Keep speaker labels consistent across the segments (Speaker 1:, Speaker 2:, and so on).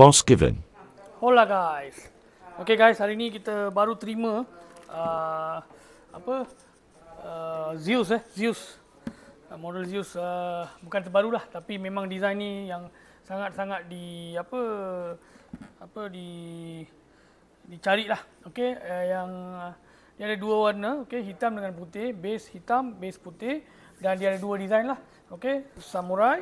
Speaker 1: Boss Given. Hola guys. Okay guys, hari ni kita baru terima uh, apa uh, Zeus eh, Zeus. Uh, model Zeus uh, bukan terbaru lah tapi memang desain ni yang sangat-sangat di apa apa di dicari lah. Okay, uh, yang uh, dia ada dua warna, okay, hitam dengan putih, base hitam, base putih dan dia ada dua desain lah. Okay, samurai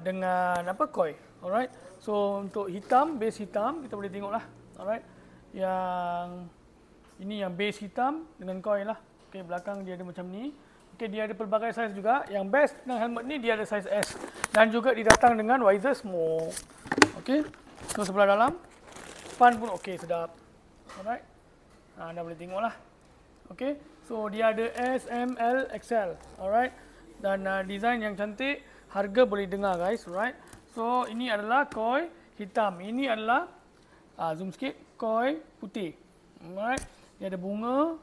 Speaker 1: dengan apa koi. Alright. So untuk hitam, base hitam kita boleh tengoklah. Alright. Yang ini yang base hitam dengan coil lah. Okey, belakang dia ada macam ni. Okey, dia ada pelbagai saiz juga. Yang best dengan helmet ni dia ada saiz S dan juga didatang dengan visor smoke. Okey. So sebelah dalam pan pun okey sedap. Alright. Ha, anda boleh tengoklah. Okey. So dia ada S, M, L, XL. Alright. Dan uh, design yang cantik, harga boleh dengar guys, right? So ini adalah koi hitam. Ini adalah uh, zoom sikit koi putih. Alright. Dia ada bunga.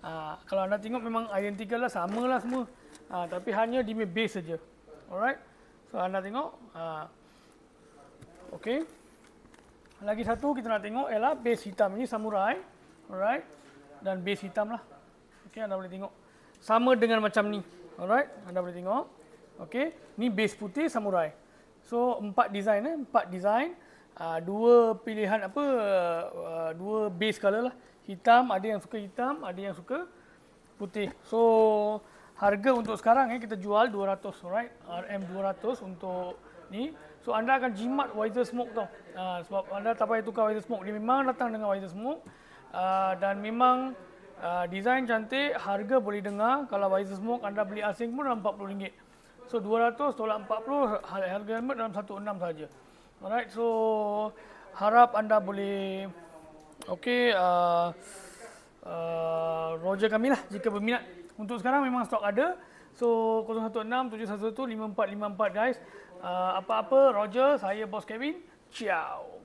Speaker 1: Uh, kalau anda tengok memang identical lah sama lah semua. Uh, tapi hanya di base saja. Alright. So anda tengok uh, Okey. Lagi satu kita nak tengok ialah base hitam ini samurai. Alright. Dan base hitam lah. Okey anda boleh tengok. Sama dengan macam ni. Alright. Anda boleh tengok. Okey. Ni base putih samurai. So empat design eh, empat design. Uh, dua pilihan apa uh, dua base color lah. Hitam, ada yang suka hitam, ada yang suka putih. So harga untuk sekarang eh kita jual 200, right? RM 200 untuk ni. So anda akan jimat wiser smoke tau. Uh, sebab anda tak payah tukar wiser smoke. Dia memang datang dengan wiser smoke. Uh, dan memang uh, design cantik, harga boleh dengar. Kalau wiser smoke anda beli asing pun RM40. So 200 tolak 40 harga helmet dalam 16 saja. Alright, so harap anda boleh okey uh, uh, roger kami lah jika berminat. Untuk sekarang memang stok ada. So 016 712 5454 guys. Uh, apa-apa roger saya bos Kevin. Ciao.